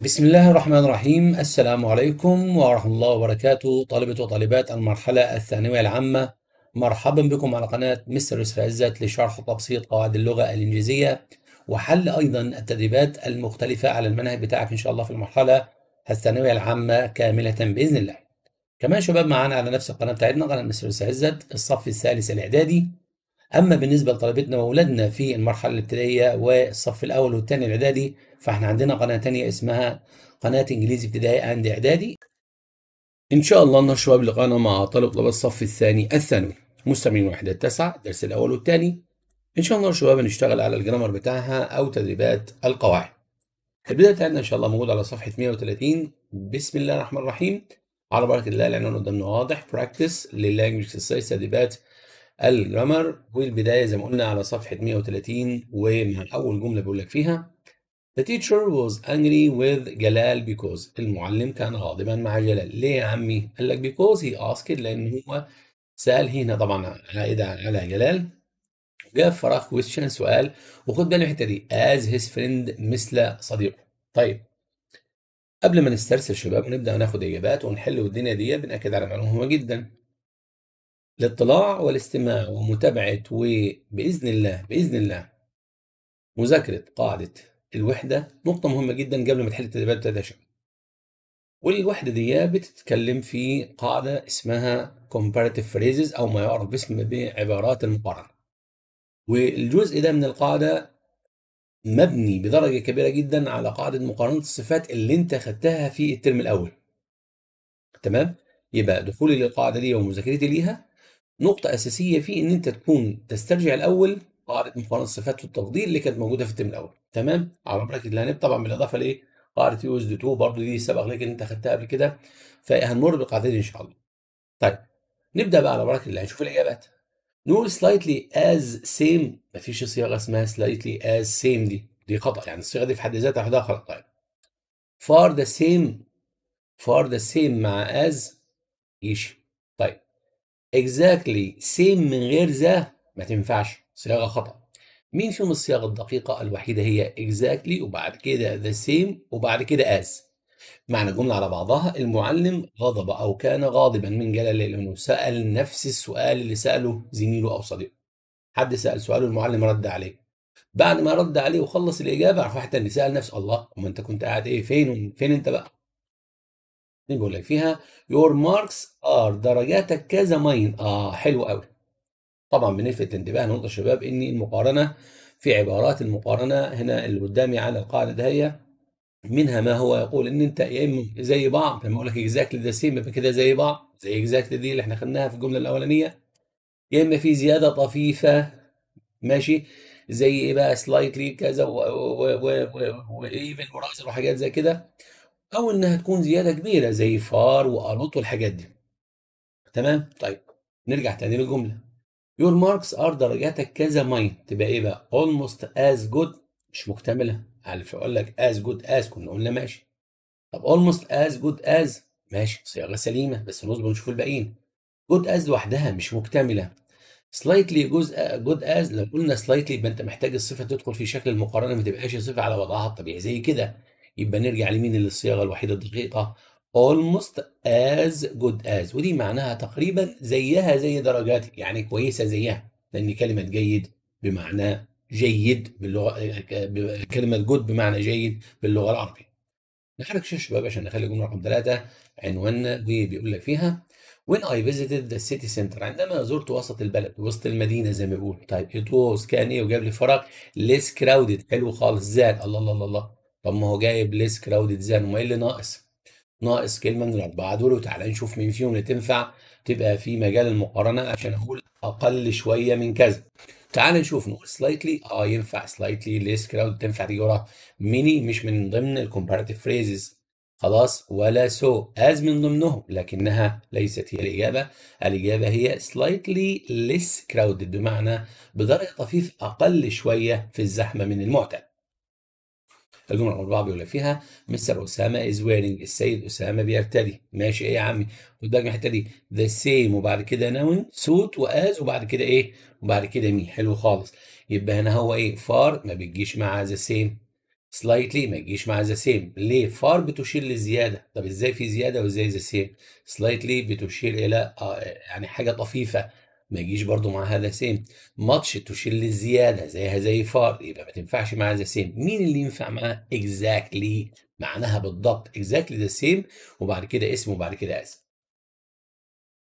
بسم الله الرحمن الرحيم السلام عليكم ورحمة الله وبركاته طالبة وطالبات المرحلة الثانوية العامة مرحبا بكم على قناة مستر يوسف عزت لشرح وتبسيط قواعد اللغة الإنجليزية وحل أيضا التدريبات المختلفة على المنهج بتاعك إن شاء الله في المرحلة الثانوية العامة كاملة بإذن الله كمان شباب معانا على نفس القناة بتاعتنا قناة مستر يوسف عزت الصف الثالث الإعدادي أما بالنسبة لطلبتنا وأولادنا في المرحلة الابتدائية والصف الأول والثاني الإعدادي فاحنا عندنا قناه تانية اسمها قناه انجليزي ابتدائي اند اعدادي ان شاء الله شباب لقاءنا مع طالب طلاب الصف الثاني الثانوي مستمعين وحده التاسعة الدرس الاول والثاني ان شاء الله شباب هنشتغل على الجرامر بتاعها او تدريبات القواعد البدايه بتاعتنا ان شاء الله موجوده على صفحه 130 بسم الله الرحمن الرحيم على بركه الله العنوان قدامنا واضح براكتس لللانجوج اكسرسايز تدريبات الجرامر والبدايه زي ما قلنا على صفحه 130 ومن اول جمله بقول لك فيها The teacher was angry with جلال because المعلم كان غاضبا مع جلال ليه يا عمي؟ قال لك because he asked لأن هو سأل هنا طبعا عائد على جلال جاب فراغ question سؤال وخد بالي الحتة دي as his friend مثل صديقه طيب قبل ما نسترسل شباب ونبدأ ناخد إجابات ونحل والدنيا دي بنأكد على معلومة مهمة جدا الاطلاع والاستماع ومتابعة وبإذن الله بإذن الله مذاكرة قاعدة الوحده نقطه مهمه جدا قبل ما تحل التدريبات بتاعتها شويه والوحده دي بتتكلم في قاعده اسمها comparative phrases او ما يعرف باسم بعبارات المقارنه والجزء ده من القاعده مبني بدرجه كبيره جدا على قاعده مقارنه الصفات اللي انت خدتها في الترم الاول تمام يبقى دخولي للقاعده دي ومذاكرتي ليها نقطه اساسيه في ان انت تكون تسترجع الاول قاعده مقارنه الصفات والتفضيل اللي كانت موجوده في التم الاول تمام على بركه الله طبعا بالاضافه لايه قاعده يوز دي 2 برضه دي سبق لك ان انت خدتها قبل كده فهنمر بالقاعده دي ان شاء الله طيب نبدا بقى على بركه الله يعني نشوف الاجابات نقول سلايتلي از سيم مفيش صياغه اسمها سلايتلي از سيم دي دي خطا يعني الصيغه دي في حد ذاتها لوحدها خطا طيب فار ذا سيم فار ذا سيم مع از يشي طيب اكزاكتلي exactly سيم من غير ذا ما تنفعش صياغة خطأ مين فيهم الصياغة الدقيقة الوحيدة هي exactly وبعد كده the same وبعد كده as معنى الجملة على بعضها المعلم غضب أو كان غاضبا من جلل لأنه سأل نفس السؤال اللي سأله زميله أو صديقه حد سأل سؤال المعلم رد عليه بعد ما رد عليه وخلص الإجابة عرف واحد تاني سأل نفسه الله وما أنت كنت قاعد إيه فين فين أنت بقى بيقول لك فيها your marks are درجاتك كذا ماين اه حلو قوي طبعا بنلفت الانتباه نقطة الشباب ان المقارنه في عبارات المقارنه هنا اللي قدامي على القاعده هي منها ما هو يقول ان انت يا اما زي بعض لما اقول لك اكزاكتلي ذا سيم يبقى كده زي بعض زي اكزاكتلي دي اللي احنا خدناها في الجمله الاولانيه يا اما في زياده طفيفه ماشي زي ايه بقى سلايتلي كذا وايفن ورايزر وحاجات زي كده او انها تكون زياده كبيره زي فار والوت والحاجات دي تمام طيب نرجع تاني للجمله your marks are درجاتك كذا ماين تبقى ايه بقى almost as good مش مكتمله عارف اقول لك as good as كنا قلنا ماشي طب almost as good as ماشي صياغه سليمه بس نصبر نشوف الباقيين good as لوحدها مش مكتمله slightly جزء good as لو قلنا slightly يبقى انت محتاج الصفه تدخل في شكل المقارنه ما تبقاش صفه على وضعها الطبيعي زي كده يبقى نرجع لمين اللي الصياغة الوحيده الدقيقه almost as good as ودي معناها تقريبا زيها زي درجاتي يعني كويسه زيها لان كلمه جيد بمعنى جيد باللغه كلمه جود بمعنى جيد باللغه العربيه نحرك شاشه شباب عشان نخلي الجمله رقم ثلاثه عنواننا بيقول لك فيها When I visited the city center عندما زرت وسط البلد وسط المدينه زي ما بيقول طيب it was كان ايه وجاب لي فرق less crowded حلو خالص زاد الله الله الله الله طب ما هو جايب less crowded زاد وما ايه اللي ناقص؟ ناقص كلمه من الاربعه دول وتعالى نشوف مين فيهم اللي تنفع تبقى في مجال المقارنه عشان اقول اقل شويه من كذا تعالى نشوف نقول سلايتلي اه ينفع سلايتلي ليس كراود تنفع تيجي وراها ميني مش من ضمن الكومباريتيف فريزز خلاص ولا سو از من ضمنهم لكنها ليست هي الاجابه الاجابه هي سلايتلي ليس كراود بمعنى بدرجه طفيف اقل شويه في الزحمه من المعتاد الجمله المربعه بيقول فيها مستر اسامه از ويرنج السيد اسامه بيرتدي ماشي ايه يا عمي خد بالك من الحته دي ذا سيم وبعد كده نون سوت واز وبعد كده ايه وبعد كده مي حلو خالص يبقى هنا هو ايه فار ما بتجيش مع ذا سيم سلايتلي ما يجيش مع ذا سيم ليه فار بتشير للزياده طب ازاي في زياده وازاي ذا سيم سلايتلي بتشير الى آه، يعني حاجه طفيفه ما يجيش برضو مع هذا سيم ماتش تشيل الزياده زيها زي فار يبقى ما تنفعش مع ذا سيم مين اللي ينفع معاه اكزاكتلي exactly. معناها بالضبط اكزاكتلي ذا سيم وبعد كده اسم وبعد كده اسم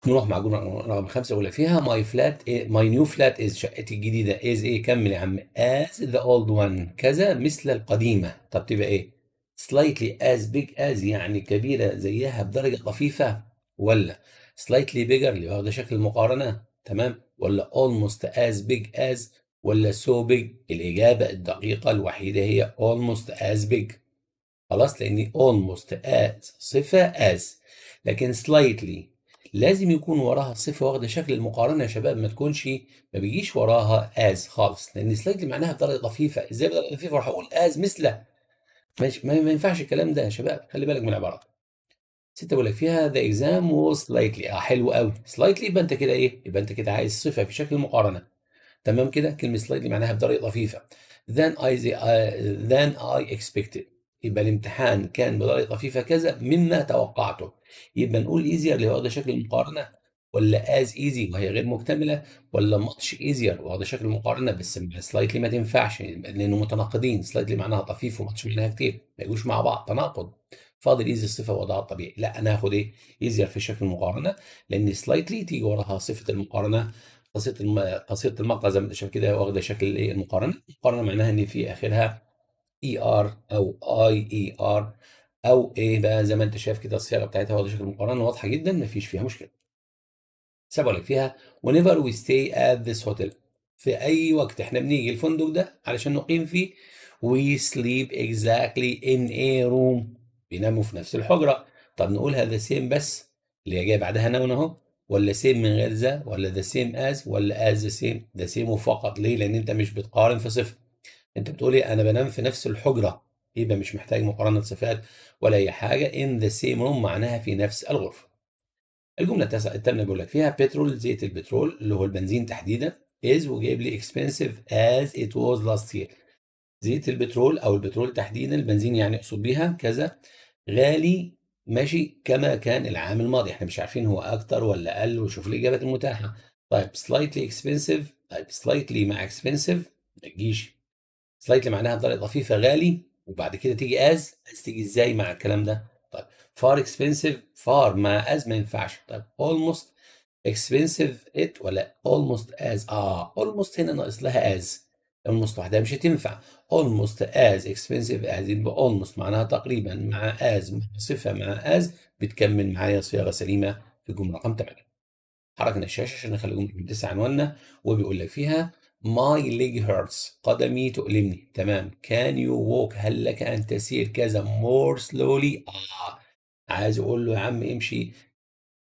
نروح مع جمله رقم خمسه اولى فيها ماي فلات ماي نيو فلات از شقتي الجديده از ايه كمل يا عم از ذا اولد وان كذا مثل القديمه طب تبقى ايه سلايتلي از بيج از يعني كبيره زيها بدرجه خفيفه ولا سلايتلي بيجر اللي هو ده شكل المقارنه تمام ولا almost as big as ولا so big الإجابة الدقيقة الوحيدة هي almost as big خلاص لأن almost as صفة as لكن slightly لازم يكون وراها صفة واخدة شكل المقارنة يا شباب ما تكونش ما بيجيش وراها as خالص لأن slightly معناها بدرجة طفيفة إزاي بدرجة طفيفة راح أقول as مثله ماشي ما ينفعش الكلام ده يا شباب خلي بالك من العبارات ستة بيقول لك فيها ذا اكزام وسلايتلي اه حلو قوي سلايتلي يبقى انت كده ايه؟ يبقى انت كده عايز صفه في شكل مقارنه تمام كده كلمه سلايتلي معناها بطريقه لطيفه ذان اي the, uh, than يبقى الامتحان كان بطريقه لطيفه كذا مما توقعته يبقى نقول ايزير اللي هو ده شكل المقارنه ولا از ايزي وهي غير مكتمله ولا ماتش ايزير وهذا شكل مقارنه بس سلايتلي ما تنفعش لانه متناقضين سلايتلي معناها طفيف وماتش معناها كتير ما يجوش مع بعض تناقض فاضل ايزي الصفه وضعها الطبيعي لا انا هاخد ايه ايزير في شكل المقارنه لان سلايتلي تيجي وراها صفه المقارنه قصيده الم... قصيده المقطع زي ما انت شايف كده واخده شكل ايه المقارنه المقارنه معناها ان في اخرها اي er ار او اي اي ار او ايه بقى زي ما انت شايف كده الصياغه بتاعتها واخده شكل المقارنه واضحه جدا ما فيش فيها مشكله ساب لك فيها whenever we stay at this hotel في أي وقت إحنا بنيجي الفندق ده علشان نقيم فيه we sleep exactly in a room بيناموا في نفس الحجرة طب نقول هذا سيم بس اللي هي جايه بعدها نون أهو ولا سيم من غير ذا ولا ذا سيم از ولا از ذا سيم ذا سيم فقط ليه؟ لأن أنت مش بتقارن في صفة أنت بتقول إيه؟ أنا بنام في نفس الحجرة يبقى مش محتاج مقارنة صفات ولا أي حاجة in the same room معناها في نفس الغرفة الجمله التاسعه الثامنه بيقول لك فيها بترول زيت البترول اللي هو البنزين تحديدا از وجايب لي اكسبنسيف از ات واز لاست يير زيت البترول او البترول تحديدا البنزين يعني اقصد بيها كذا غالي ماشي كما كان العام الماضي احنا مش عارفين هو اكتر ولا اقل وشوف الاجابات المتاحه طيب سلايتلي اكسبنسيف طيب سلايتلي مع اكسبنسيف ما تجيش سلايتلي معناها بطريقه طفيفه غالي وبعد كده تيجي از از تيجي ازاي مع الكلام ده طيب فار اكسبنسيف فار مع از ما ينفعش طيب اولموست اكسبنسيف ات ولا اولموست از اه اولموست هنا ناقص لها از اولموست واحده مش هتنفع اولموست از اكسبنسيف از يبقى اولموست معناها تقريبا مع از صفه مع از بتكمل معايا صياغه سليمه في الجمله رقم 8 حركنا الشاشه عشان نخلي الجمله تسع عنواننا وبيقول لك فيها ماي ليج هيرتس قدمي تؤلمني تمام كان يو ووك هل لك أن تسير كذا مور سلولي آه عايز أقول له يا عم امشي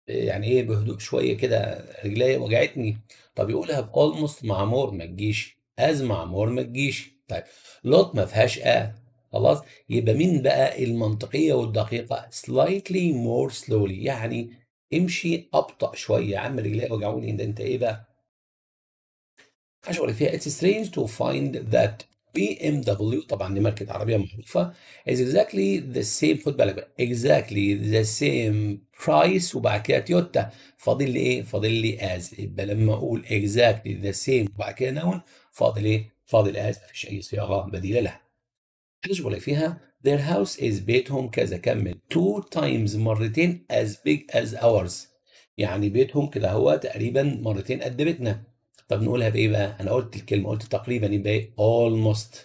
يعني إيه بهدوء شوية كده رجلي وجعتني طب يقولها بألموست مع مور ما تجيش از مع مور ما تجيش طيب لوت ما فيهاش آه خلاص يبقى مين بقى المنطقية والدقيقة سلايتلي مور سلولي يعني امشي أبطأ شوية يا عم رجلي وجعوني ده أنت إيه بقى هشغل فيها it's strange to find that BMW طبعا دي ماركة عربية معروفة is exactly the same خد بالك بقى exactly the same price وبعد كده تويوتا فاضل لي ايه؟ فاضل لي as يبقى لما اقول exactly the same وبعد كده نون فاضل ايه؟ فاضل as مفيش اي صياغة بديلة لها. هشغل فيها their house is بيتهم كذا كمل two times مرتين as big as ours يعني بيتهم كده هو تقريبا مرتين قد بيتنا طب نقولها بايه بقى انا قلت الكلمه قلت تقريبا يبقى ايه almost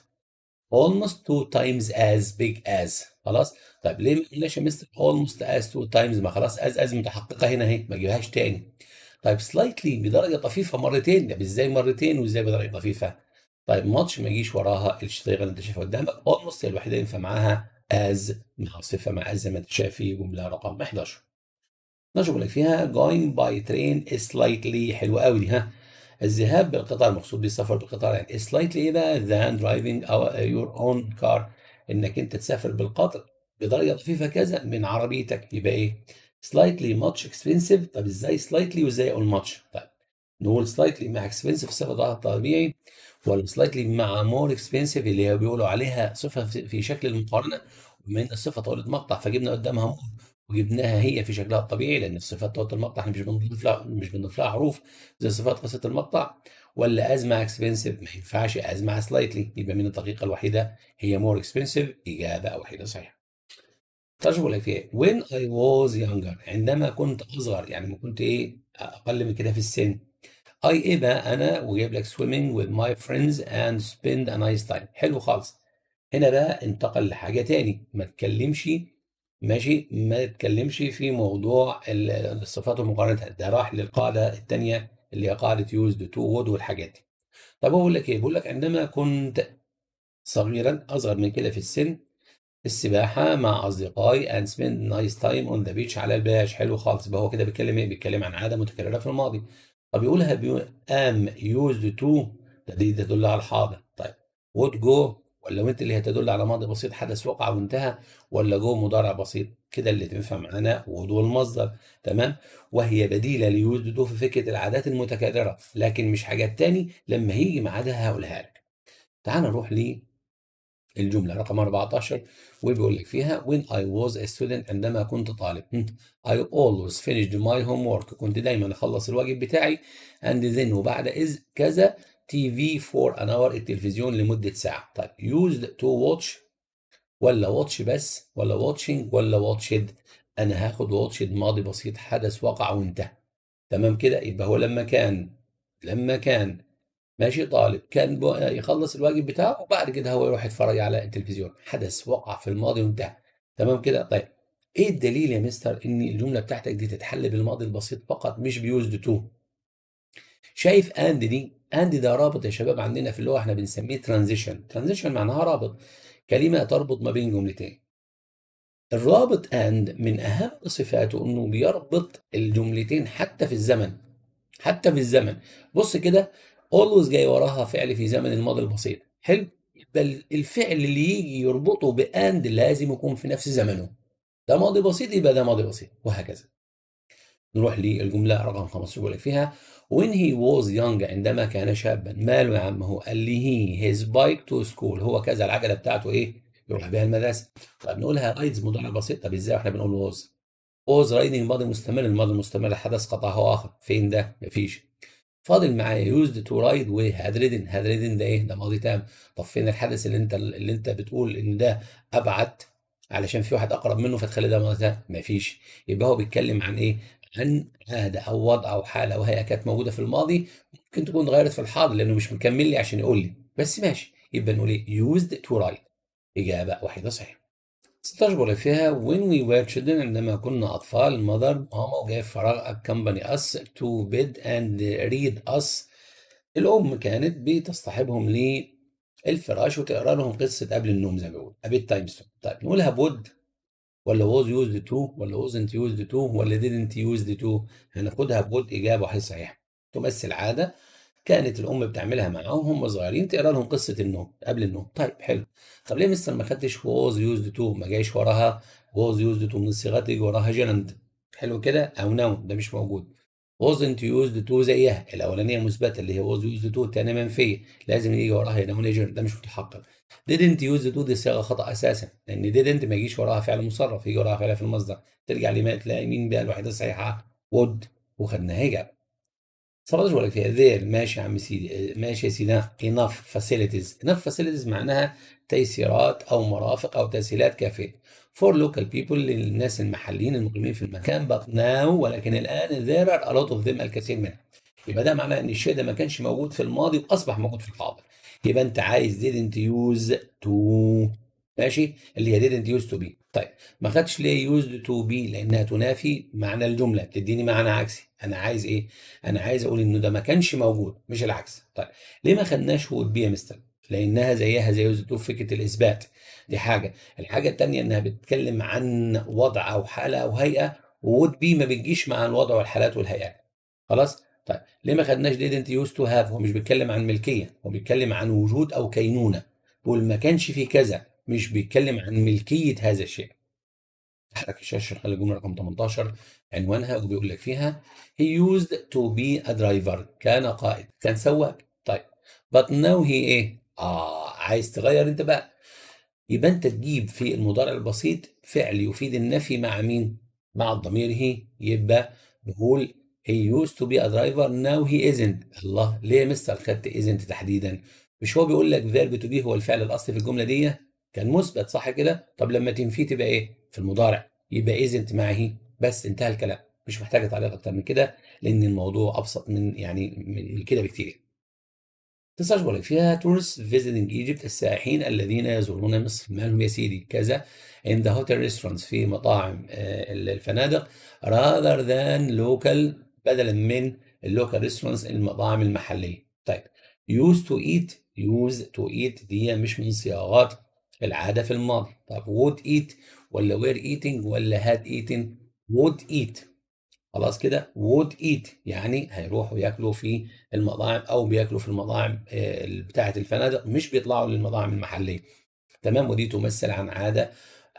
almost two times as big as خلاص طب ليه ما قلناش يا مستر almost as two times ما خلاص as as متحققه هنا اهي ما جيبهاش تاني طيب slightly بدرجه طفيفه مرتين طب يعني ازاي مرتين وازاي بدرجه طفيفه طيب ماتش ما يجيش وراها الشطيره اللي انت شايفها قدامك almost هي الوحيده ينفع معاها as مع صفه مع as زي ما انت شايف في جمله رقم 11 12 بيقول لك فيها going by train slightly حلوه قوي دي ها الذهاب بالقطار مقصود به السفر بالقطار يعني slightly ايه بقى than driving our, uh, your own car انك انت تسافر بالقطر بدرجه خفيفه كذا من عربيتك يبقى ايه slightly much expensive طب ازاي slightly وازاي اقول much طيب نقول slightly مع expensive صفة طبيعي ولا slightly مع more expensive اللي هي بيقولوا عليها صفة في شكل المقارنة ومن الصفة طولت مقطع فجبنا قدامها more وجبناها هي في شكلها الطبيعي لان في صفات طاقه المقطع احنا مش بنضيف لها مش بنضيف لها حروف زي صفات قصه المقطع ولا ازمه اكسبنسيف ما ينفعش ازمه سلايتلي يبقى من الدقيقه الوحيده هي مور اكسبنسيف اجابه وحيده صحيحه ترجمه طيب، لك فيها وين اي واز يانجر عندما كنت اصغر يعني ما كنت ايه اقل من كده في السن اي ايه بقى انا وجايب لك swimming with my friends and spend a nice time حلو خالص هنا بقى انتقل لحاجه تاني ما تكلمش ماشي ما تتكلمش في موضوع الصفات ومقارنتها ده راح للقاعده الثانيه اللي هي قاعده يوز تو وود والحاجات دي طب اقول لك ايه بقول لك عندما كنت صغيرا اصغر من كده في السن السباحه مع اصدقائي اند سبيند نايس تايم اون ذا بيتش على الباش حلو خالص بقى هو كده بيتكلم ايه بيتكلم عن عاده متكرره في الماضي طب يقولها ام يوزد تو ده دي تدل على الحاضر طيب وود جو ولا واللوات اللي هتدل على ماضي بسيط حدث وقع وانتهى ولا جو مضارع بسيط كده اللي تنفع معانا وضوء المصدر تمام وهي بديله ليوجدوا في فكره العادات المتكرره لكن مش حاجات تاني لما هيجي ميعادها هقولها لك تعال نروح للجمله رقم 14 وبيقول لك فيها when I was a student عندما كنت طالب I always finished my homework كنت دايما اخلص الواجب بتاعي and then وبعد إذ كذا تي في فور ان اور التلفزيون لمده ساعه طيب يوزد تو واتش ولا واتش بس ولا واتشنج ولا واتشد انا هاخد واتشد ماضي بسيط حدث وقع وانتهى تمام كده يبقى هو لما كان لما كان ماشي طالب كان يخلص الواجب بتاعه وبعد كده هو يروح يتفرج على التلفزيون حدث وقع في الماضي وانتهى تمام كده طيب ايه الدليل يا مستر ان الجمله بتاعتك دي تتحل بالماضي البسيط فقط مش بيوزد تو شايف اند دي اند ده رابط يا شباب عندنا في اللغه احنا بنسميه ترانزيشن ترانزيشن معناها رابط كلمه تربط ما بين جملتين الرابط اند من اهم صفاته انه بيربط الجملتين حتى في الزمن حتى في الزمن بص كده اولويز جاي وراها فعل في زمن الماضي البسيط حلو بل الفعل اللي يجي يربطه باند لازم يكون في نفس زمنه ده ماضي بسيط يبقى ده ماضي بسيط وهكذا نروح للجمله رقم 15 يقول لك فيها When he was young عندما كان شابا ماله يا عم هو قال لي he his bike to school هو كذا العجله بتاعته ايه يروح بيها المدرسه طب نقولها رايدز مضارع بسيط طب ازاي واحنا بنقول was was رايدنج ماضي مستمر الماضي المستمر حدث قطعه اخر فين ده مفيش فاضل معايا used to ride و had ridden had ridden ده ايه ده ماضي تام طب فين الحدث اللي انت اللي انت بتقول ان ده ابعد علشان في واحد اقرب منه فتخلي ده ماضي تام مفيش يبقى هو بيتكلم عن ايه عن عاده او وضع او حاله او هيئه كانت موجوده في الماضي ممكن تكون اتغيرت في الحاضر لانه مش مكمل لي عشان يقول لي بس ماشي يبقى نقول ايه يوزد تو رايت اجابه واحده صحيحه ستجبر فيها when we were children عندما كنا أطفال mother ماما وجاي فراغ accompany us to bed and read us الأم كانت بتصطحبهم للفراش وتقرا لهم قصة قبل النوم زي ما بيقول a تايم story طيب نقولها بود ولا was used to ولا wasn't used to ولا didn't used to هناخدها بود إجابة واحدة صحيحة تمثل عادة كانت الأم بتعملها معاهم وهم صغيرين تقرا لهم قصة النوم قبل النوم طيب حلو طب ليه مستر ما خدتش was used to ما جايش وراها was used to من الصيغة تيجي وراها جنند حلو كده أو نوم ده مش موجود wasn't used to زيها الاولانيه مثبته اللي هي was used to الثانيه منفيه لازم يجي وراها denominator ده مش متحقق didn't use to دي صياغه خطا اساسا لان didn't ما يجيش وراها فعل مصرف يجي وراها فعل في المصدر ترجع لما تلاقي مين بقى الوحيده الصحيحه would وخدناها هيجا 17 بقول لك فيها there ماشي يا عم سيدي ماشي يا سيدي enough facilities enough facilities معناها تيسيرات او مرافق او تسهيلات كافيه فور لوكال بيبل للناس المحليين المقيمين في المكان but now ولكن الآن there are a lot of them الكثير منها يبقى ده معناه إن الشيء ده ما كانش موجود في الماضي وأصبح موجود في الحاضر يبقى أنت عايز didn't use to ماشي اللي هي didn't use to be طيب ما خدتش ليه used to be لانها تنافي معنى الجمله بتديني معنى عكسي انا عايز ايه انا عايز اقول انه ده ما كانش موجود مش العكس طيب ليه ما خدناش would be يا مستر لانها زيها زي الزيتون فكره الاثبات دي حاجه الحاجه الثانيه انها بتتكلم عن وضع او حاله او هيئه وود بي ما بتجيش مع الوضع والحالات والهيئات خلاص طيب ليه ما خدناش didn't used to have هو مش بيتكلم عن ملكيه هو بيتكلم عن وجود او كينونه بيقول ما كانش في كذا مش بيتكلم عن ملكيه هذا الشيء حضرتك الشاشه خلي الجمله رقم 18 عنوانها وبيقول لك فيها he used to be a driver كان قائد كان سواق طيب but now he ايه اه عايز تغير انت بقى يبقى انت تجيب في المضارع البسيط فعل يفيد النفي مع مين مع الضمير هي يبقى نقول هي used to be a driver now he isn't الله ليه يا مستر خدت isn't تحديدا مش هو بيقول لك verb to be هو الفعل الاصلي في الجمله دي كان مثبت صح كده طب لما تنفيه تبقى ايه في المضارع يبقى isn't مع هي بس انتهى الكلام مش محتاجه تعليق اكتر من كده لان الموضوع ابسط من يعني من كده بكتير 19 بقول لك فيها تورس فيزيتنج ايجيبت السائحين الذين يزورون مصر مالهم يا سيدي كذا عند هوتيل ريستورانتس في مطاعم آه، الفنادق راذر ذان لوكال بدلا من اللوكال ريستورانتس المطاعم المحليه طيب يوز تو ايت يوز تو ايت دي مش من صياغات العاده في الماضي طب وود ايت ولا وير ايتنج ولا هاد ايتنج وود ايت خلاص كده وود ايت يعني هيروحوا ياكلوا في المطاعم او بياكلوا في المطاعم آه، بتاعه الفنادق مش بيطلعوا للمطاعم المحليه تمام ودي تمثل عن عاده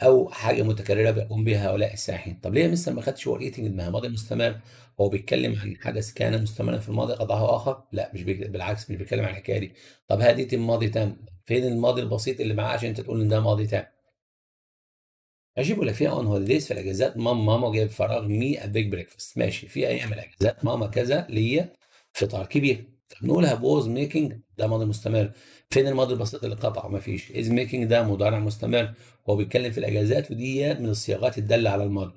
او حاجه متكرره بيقوم بها هؤلاء السائحين طب ليه مثلا ما خدش وور ايتنج انها ماضي مستمر هو بيتكلم عن حدث كان مستمرا في الماضي قضاه اخر لا مش بالعكس مش بيتكلم عن الحكايه دي طب هديت الماضي تام فين الماضي البسيط اللي معاه عشان انت تقول ان ده ماضي تام اجيب لك فيها اون هوليديز في الاجازات ماما ماما جايب فراغ مي ابيج بريكفاست ماشي في ايام الاجازات ماما كذا ليا فطار كبير طب نقولها بوز ميكينج ده ماضي مستمر فين الماضي البسيط اللي قطعه ما فيش از ميكينج ده مضارع مستمر هو بيتكلم في الاجازات ودي من الصياغات الداله على الماضي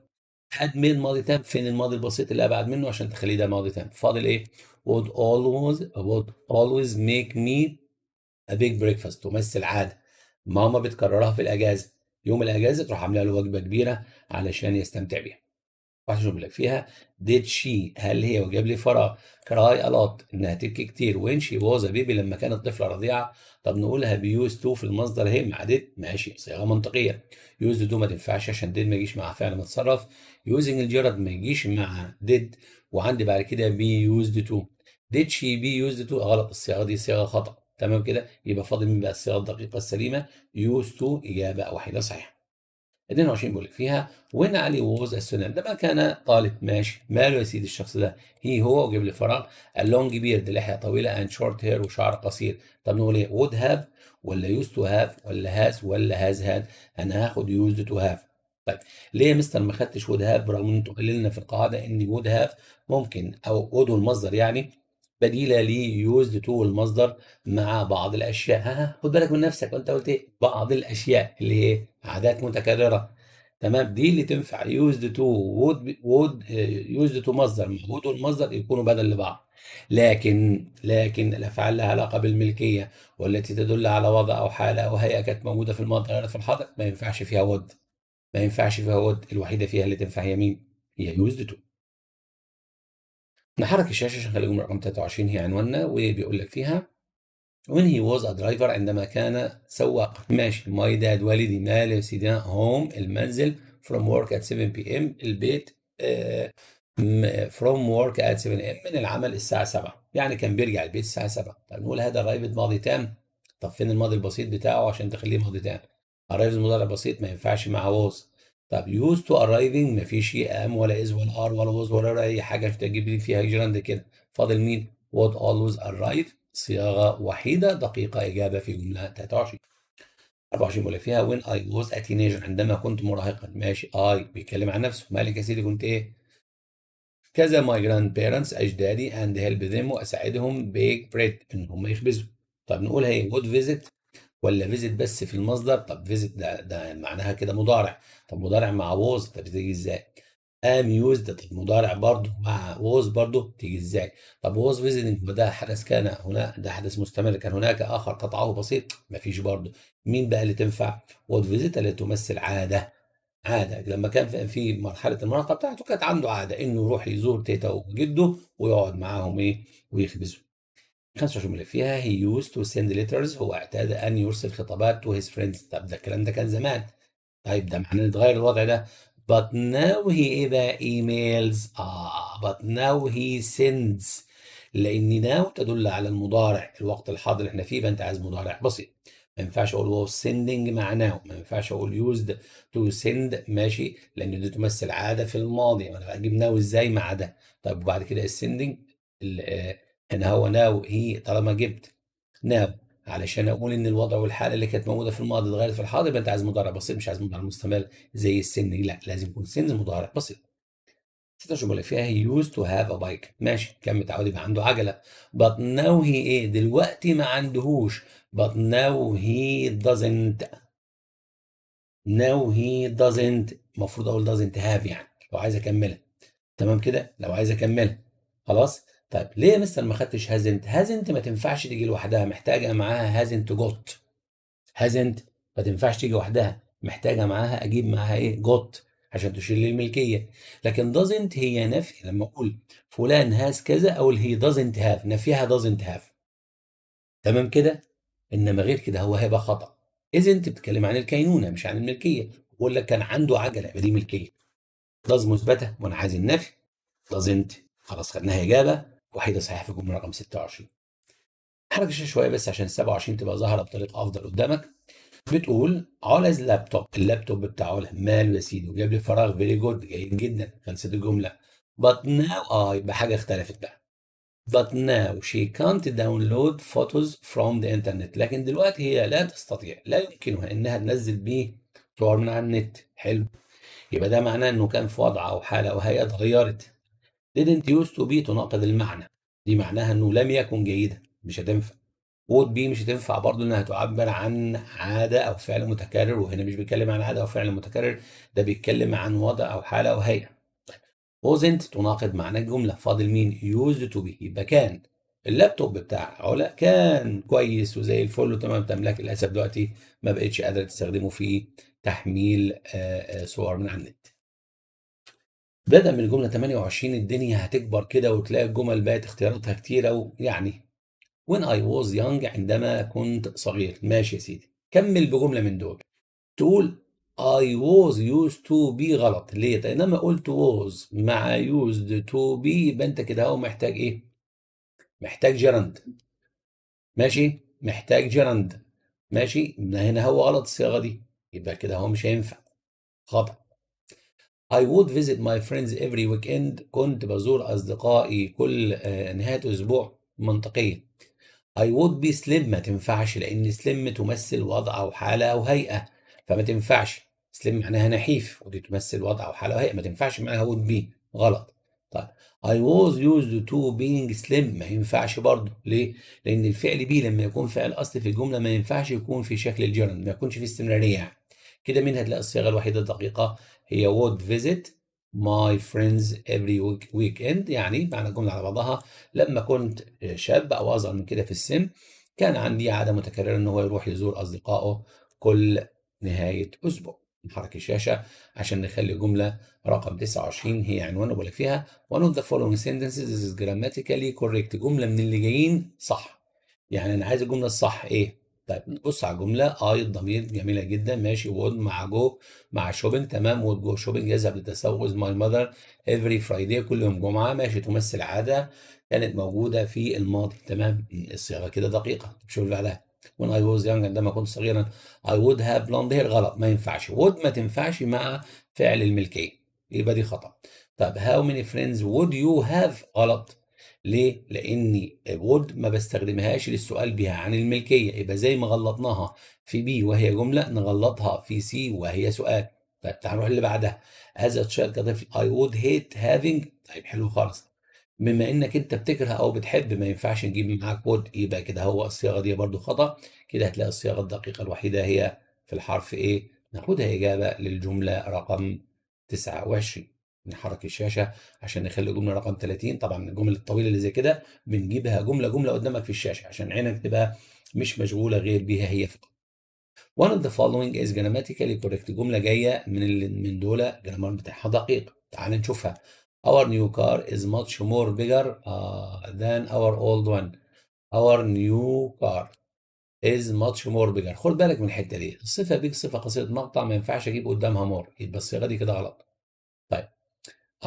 هاد مين ماضي تام فين الماضي البسيط اللي ابعد منه عشان تخليه ده ماضي تام فاضل ايه would always would always make me a big breakfast تمثل عاده ماما بتكررها في الاجازه يوم الاجازه تروح عامله له وجبه كبيره علشان يستمتع بيها واحده شوف لك فيها ديد شي هل هي وجاب لي فراغ كراي الوت انها تبكي كتير وين شي واز بيبي لما كانت طفله رضيعه طب نقولها بيوز تو في المصدر هي مع ديد ماشي صيغه منطقيه يوز دو ما تنفعش عشان ديد ما يجيش مع فعل متصرف يوزنج الجرد ما يجيش مع ديد وعندي بعد كده بي يوزد تو ديد شي بي يوزد تو غلط الصيغه دي صيغه خطا تمام كده يبقى فاضل من بقى الصيغه الدقيقه السليمه يوز تو اجابه واحده صحيحه 22 بيقول لك فيها وين علي ووز السنان ده بقى كان طالب ماشي ماله يا سيدي الشخص ده هي هو وجيب لي فراغ اللونج بيرد لحيه طويله اند شورت هير وشعر قصير طب نقول ايه وود هاف ولا يوز تو هاف ولا هاز ولا هاز هاد انا هاخد يوز تو هاف طيب ليه يا مستر ما خدتش وود هاف برغم ان انتوا قللنا في القاعده ان وود هاف ممكن او وود المصدر يعني بديله ليوزد تو المصدر مع بعض الاشياء ها خد بالك من نفسك وانت قلت ايه بعض الاشياء اللي هي عادات متكرره تمام دي اللي تنفع يوزد تو وود وود يوزد تو مصدر وود والمصدر يكونوا بدل لبعض لكن لكن الافعال لها علاقه بالملكيه والتي تدل على وضع او حاله او هيئه كانت موجوده في الماضي غير في الحاضر ما ينفعش فيها وود ما ينفعش فيها وود الوحيده فيها اللي تنفع هي مين؟ هي يوزد تو نحرك الشاشه شغال رقم 23 هي عنواننا وبيقول لك فيها when he was a driver عندما كان سواقا ماشي my dad والدي ما سيدي هوم المنزل from work at 7 p.m البيت آه، from work at 7 a.m. من العمل الساعة 7 يعني كان بيرجع البيت الساعة 7 طب نقول هذا arrived ماضي تام طب فين الماضي البسيط بتاعه عشان تخليه ماضي تام arrived مضارع بسيط ما ينفعش مع was طب يوز تو arriving مفيش ام ولا از ولا ار ولا was ولا اي حاجه تجيب لي فيها جراند كده فاضل مين وات اولويز ارايف صياغه وحيده دقيقه اجابه في جمله 23 24 بيقول فيها وين اي was ا تينيجر عندما كنت مراهقا ماشي اي بيتكلم عن نفسه مالك يا سيدي كنت ايه؟ كذا ماي جراند بيرنتس اجدادي اند هيلب ذيم واساعدهم بيك بريد ان هم يخبزوا طب نقولها ايه؟ would فيزيت ولا فيزيت بس في المصدر طب فيزيت ده, ده معناها كده مضارع طب مضارع مع ووز طب تيجي ازاي ام يوز ده طب مضارع برضه مع ووز برضه تيجي ازاي طب ووز فيزيتنج ده حدث كان هنا ده حدث مستمر كان هناك اخر قطعه بسيط مفيش برضه مين بقى اللي تنفع ووز فيزيت اللي تمثل عاده عاده لما كان في مرحله المراهقه بتاعته كانت عنده عاده انه يروح يزور تيتا وجده ويقعد معاهم ايه ويخبزوا 25 ملف فيها هي يوز تو سيند ليترز هو اعتاد ان يرسل خطابات تو هيز فريندز طب ده الكلام ده كان زمان طيب ده معناه اتغير الوضع ده but now he ايه ايميلز emails اه but now he sends لان ناو تدل على المضارع الوقت الحاضر اللي احنا فيه يبقى انت عايز مضارع بسيط ما ينفعش اقول واو sending مع ناو ما ينفعش اقول يوزد تو سند ماشي لان دي تمثل عاده في الماضي انا بجيب ناو ازاي مع ده طيب وبعد كده السندنج آه، انا هو ناو هي طالما جبت ناو علشان اقول ان الوضع والحاله اللي كانت موجوده في الماضي اتغيرت في الحاضر يبقى انت عايز مضارع بسيط مش عايز مضارع مستمر زي السن لا لازم يكون سن مضارع بسيط ستة جملة فيها هي يوز تو هاف ا بايك ماشي كان متعود يبقى عنده عجلة بط ناو هي ايه دلوقتي ما عندهوش بط ناو هي دازنت ناو هي دازنت المفروض اقول دازنت هاف يعني لو عايز اكملها تمام كده لو عايز اكملها خلاص طيب ليه يا مستر ما خدتش هازنت هازنت ما تنفعش تيجي لوحدها محتاجه معاها هازنت جوت هازنت ما تنفعش تيجي لوحدها محتاجه معاها اجيب معاها ايه جوت عشان تشير للملكيه لكن دازنت هي نفي لما اقول فلان هاز كذا اقول هي دازنت هاف نفيها دازنت هاف تمام كده انما غير كده هو هيبقى خطا اذا انت بتتكلم عن الكينونه مش عن الملكيه بقول لك كان عنده عجله يبقى دي ملكيه داز مثبته وانا عايز النفي دازنت خلاص خدناها اجابه وحيدة صحيحة في الجملة رقم 26 حرك الشاشة شوية بس عشان 27 تبقى ظاهرة بطريقة أفضل قدامك بتقول علاز لابتوب اللابتوب بتاعه علا ماله يا سيدي وجاب لي فراغ فيري جود جيد جدا خلصت الجملة but now اه يبقى حاجة اختلفت بقى but now she can't download photos from the internet لكن دلوقتي هي لا تستطيع لا يمكنها انها تنزل بيه صور من على النت حلو يبقى ده معناه انه كان في وضع او حالة او هيئة اتغيرت didn't used to be تناقض المعنى دي معناها انه لم يكن جيدا مش هتنفع would be مش هتنفع برضه انها تعبر عن عاده او فعل متكرر وهنا مش بيتكلم عن عاده او فعل متكرر ده بيتكلم عن وضع او حاله او هيئه wasn't تناقض معنى الجمله فاضل مين used to be يبقى كان اللابتوب بتاع علا كان كويس وزي الفل وتمام تمام لكن للاسف دلوقتي ما بقتش قادره تستخدمه في تحميل آه، آه، صور من على النت بدأ من الجملة 28 الدنيا هتكبر كده وتلاقي الجمل بقت اختياراتها كتيرة ويعني when I was young عندما كنت صغير ماشي يا سيدي كمل بجملة من دول تقول I was used to be غلط ليه؟ إنما طيب قلت was مع used to be يبقى انت كده اهو محتاج ايه؟ محتاج جرند ماشي؟ محتاج جرند ماشي؟ هنا هو غلط الصياغة دي يبقى كده هو مش هينفع خطأ I would visit my friends every weekend كنت بزور أصدقائي كل آه، نهاية أسبوع منطقية I would be slim ما تنفعش لأن slim تمثل وضع أو حالة أو هيئة فما تنفعش slim معناها نحيف ودي تمثل وضع أو حالة أو هيئة ما تنفعش معناها would be غلط طيب I was used to being slim ما ينفعش برضه ليه؟ لأن الفعل بي لما يكون فعل أصل في الجملة ما ينفعش يكون في شكل الجرند ما يكونش في استمرارية يعني كده منها تلاقي الصيغة الوحيدة الدقيقة هي would visit my friends every weekend يعني معنى الجملة على بعضها لما كنت شاب أو أصغر من كده في السن كان عندي عادة متكررة إن هو يروح يزور أصدقائه كل نهاية أسبوع نحرك الشاشة عشان نخلي الجملة رقم 29 هي عنوان بقول فيها one of the following sentences is grammatically correct جملة من اللي جايين صح يعني أنا عايز الجملة الصح إيه؟ طيب نبص على الجمله اي آه، الضمير جميله جدا ماشي وود مع جو مع شوبن تمام وود جو شوبن يذهب لتسوق ماي ماذر افري فرايداي كل يوم جمعه ماشي تمثل عاده كانت موجوده في الماضي تمام الصياغه كده دقيقه شوف اللي بعدها وان اي ووز يونج عندما كنت صغيرا اي وود هاف بلاند هير غلط ما ينفعش وود ما تنفعش مع فعل الملكيه يبقى دي خطا طيب هاو ماني فريندز وود يو هاف غلط ليه؟ لأن وود ما بستخدمهاش للسؤال بها عن الملكية يبقى زي ما غلطناها في بي وهي جملة نغلطها في سي وهي سؤال طيب تعال نروح اللي بعدها as a child كطفل I would hate having طيب حلو خالص بما انك انت بتكره او بتحب ما ينفعش نجيب معاك وود يبقى كده هو الصياغه دي برضو خطا كده هتلاقي الصياغه الدقيقه الوحيده هي في الحرف ايه ناخدها اجابه للجمله رقم 29 نحرك الشاشه عشان نخلي جملة رقم 30 طبعا الجمل الطويله اللي زي كده بنجيبها جمله جمله قدامك في الشاشه عشان عينك تبقى مش مشغوله غير بيها هي فقط one of the following is grammatically correct جمله جايه من من دول جرامر بتاعها دقيق تعال نشوفها our new car is much more bigger uh, than our old one our new car is much more bigger خد بالك من الحته دي الصفه بيج صفه قصيره مقطع ما ينفعش اجيب قدامها مور يبقى الصيغه دي كده غلط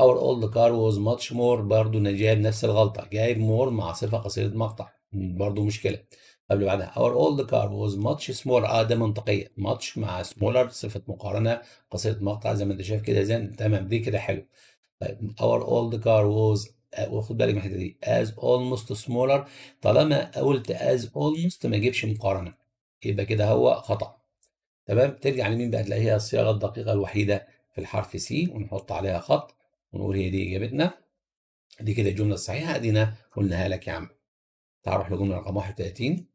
اور اولد كار واز ماتش مور برضه جايب نفس الغلطه جايب مور مع صفه قصيره مقطع برضه مشكله قبل بعدها اور اولد كار واز ماتش سمول اه ده منطقيه ماتش مع سمولر صفه مقارنه قصيره مقطع زي ما انت شايف كده زين تمام دي كده حلو طيب اور اولد كار واز وخد بالك من الحته دي از اولموست سمولر طالما قلت از اولموست ما اجيبش مقارنه يبقى كده هو خطا تمام ترجع لمين بقى تلاقيها الصياغه الدقيقه الوحيده في الحرف سي ونحط عليها خط ونقول هي دي اجابتنا دي كده الجمله الصحيحه ادينا قلناها لك يا عم تعال نروح لجمله رقم 31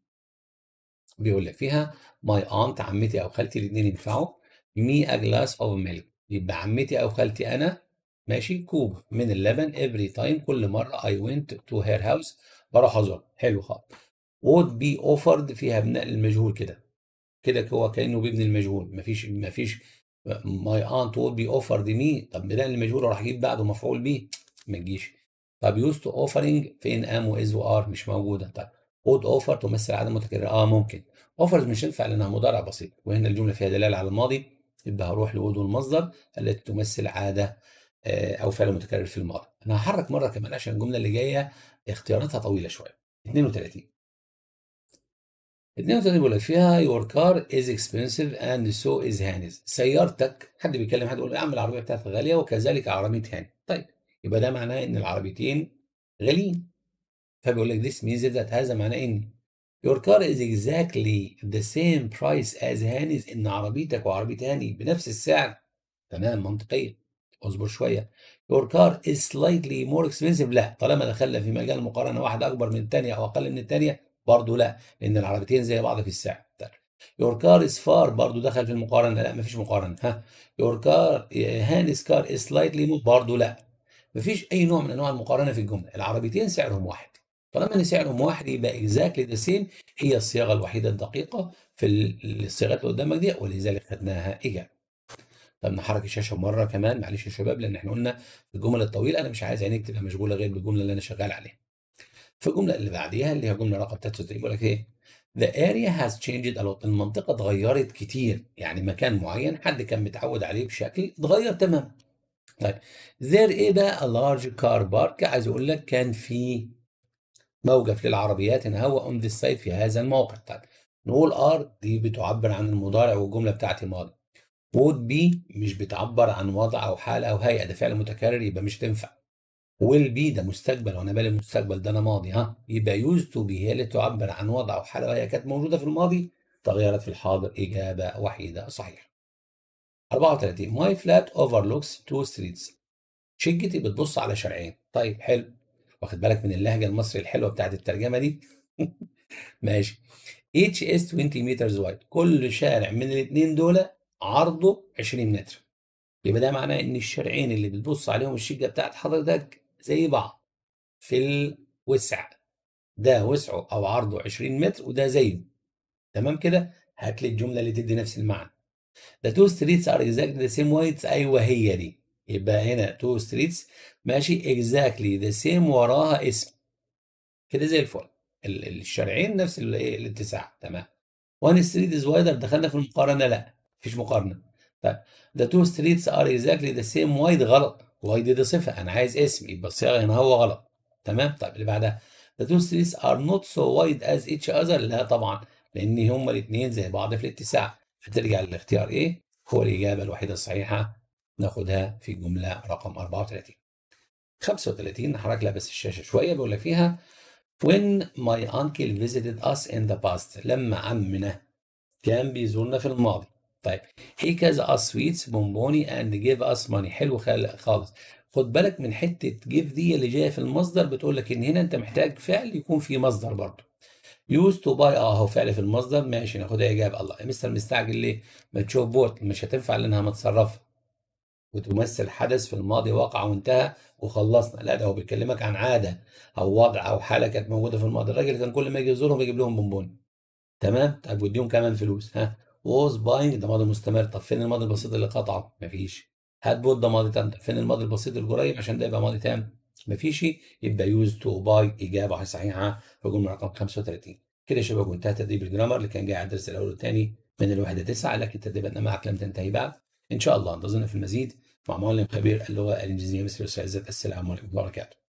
بيقول لك فيها ماي اونت عمتي او خالتي الاثنين ينفعوا مي ا جلاس اوف ميلك يبقى عمتي او خالتي انا ماشي كوب من اللبن افري تايم كل مره اي ونت تو هير هاوس بروح ازور حلو خالص وود بي اوفرد فيها بناء المجهول كده كده هو كانه بيبني المجهول مفيش مفيش ماي انت وود بي اوفرد مي طب بدل المجهول راح اجيب بعده مفعول به ما تجيش طب يوز تو اوفرنج فين ام واز وار مش موجوده طب وود اوفر تمثل عدم متكرر اه ممكن اوفرز مش هينفع لانها مضارع بسيط وهنا الجمله فيها دلاله على الماضي يبقى هروح لوود المصدر التي تمثل عاده آه، او فعل متكرر في الماضي انا هحرك مره كمان عشان الجمله اللي جايه اختياراتها طويله شويه 32 32 بيقول لك فيها يور كار از اكسبنسيف اند سو از هانز سيارتك حد بيتكلم حد يقول يا عم العربيه بتاعتك غاليه وكذلك عربيه هاني طيب يبقى ده معناه ان العربيتين غاليين فبيقول لك ذس مينز ذات هذا معناه ان يور كار از اكزاكتلي ذا سيم برايس از هانيز ان عربيتك وعربيه هاني بنفس السعر تمام منطقيه اصبر شويه يور كار از سلايتلي مور اكسبنسيف لا طالما دخلنا في مجال مقارنه واحده اكبر من الثانيه او اقل من الثانيه برضه لا لان العربيتين زي بعض في السعر يور كار از فار برضه دخل في المقارنه لا مفيش مقارنه ها يور كار هانس كار از سلايتلي برضه لا مفيش اي نوع من انواع المقارنه في الجمله العربيتين سعرهم واحد طالما ان سعرهم واحد يبقى اكزاكتلي ذا سيم هي الصياغه الوحيده الدقيقه في الصياغات اللي قدامك دي ولذلك خدناها اجابه طب نحرك الشاشه مره كمان معلش يا شباب لان احنا قلنا الجمل الطويله انا مش عايز عينيك تبقى مشغوله غير بالجمله اللي انا شغال عليها في الجملة اللي بعديها اللي هي جملة رقم 33 بيقول لك إيه؟ The area has changed a lot المنطقة اتغيرت كتير يعني مكان معين حد كان متعود عليه بشكل اتغير تماما طيب there إيه بقى a large car park عايز أقول لك كان في موقف للعربيات هنا هو on this side في هذا الموقع طيب نقول ار دي بتعبر عن المضارع والجمله بتاعت الماضي would be مش بتعبر عن وضع او حاله او هيئه ده فعل متكرر يبقى مش تنفع ويل بي ده مستقبل وانا بالي المستقبل ده انا ماضي ها يبقى يوز تو بي هي اللي تعبر عن وضع او حاله وهي كانت موجوده في الماضي تغيرت في الحاضر اجابه وحيده صحيحه 34 ماي فلات اوفرلوكس تو ستريتس شقتي بتبص على شارعين طيب حلو واخد بالك من اللهجه المصري الحلوه بتاعت الترجمه دي ماشي اتش اس 20 مترز وايد كل شارع من الاثنين دول عرضه 20 متر يبقى ده معناه ان الشارعين اللي بتبص عليهم الشقه بتاعت حضرتك زي بعض في الوسع ده وسعه او عرضه 20 متر وده زيه تمام كده هات لي الجمله اللي تدي نفس المعنى The two streets are exactly the same وايت ايوه هي دي يبقى هنا two streets ماشي exactly the same وراها اسم كده زي الفل الشارعين نفس إيه، الاتساع تمام one street is wider دخلنا في المقارنه لا مفيش مقارنه طيب the two streets are exactly the same وايد غلط واي دي ده صفه انا عايز اسم يبقى الصياغه هنا هو غلط تمام طيب اللي بعدها the two streets are not so wide as each other لا طبعا لان هما الاثنين زي بعض في الاتساع هترجع للاختيار ايه هو الاجابه الوحيده الصحيحه ناخدها في جمله رقم 34 35 نحرك لها بس الشاشه شويه بيقول لك فيها when my uncle visited us in the past لما عمنا كان بيزورنا في الماضي طيب هي كذا اس سويتس بونبوني اند جيف اس ماني حلو خالص خد بالك من حته جيف دي اللي جايه في المصدر بتقول لك ان هنا انت محتاج فعل يكون في مصدر برضه يوز تو باي اه هو فعل في المصدر ماشي ناخدها اجابه إيه؟ الله يا مستر مستعجل ليه؟ ما تشوف بورت مش هتنفع لانها متصرفه وتمثل حدث في الماضي وقع وانتهى وخلصنا لا ده هو بيكلمك عن عاده او وضع او حاله كانت موجوده في الماضي الراجل كان كل ما يجي يزورهم يجيب لهم بونبون تمام طب واديهم كمان فلوس ها was buying ده ماضي مستمر طب فين الماضي البسيط اللي قطعه؟ مفيش هات بوت ده ماضي تام فين الماضي البسيط القريب عشان ده يبقى ماضي تام؟ مفيش يبقى يوز تو باي اجابه صحيحه في رقم 35 كده يا شباب وانتهى تدريب الجرامر اللي كان جاي على الدرس الاول والثاني من الوحده 9 لكن انا معك لم تنتهي بعد ان شاء الله انتظرنا في المزيد مع معلم خبير اللغه الانجليزيه مصر الاستاذ عزت السلام عليكم ورحمه الله وبركاته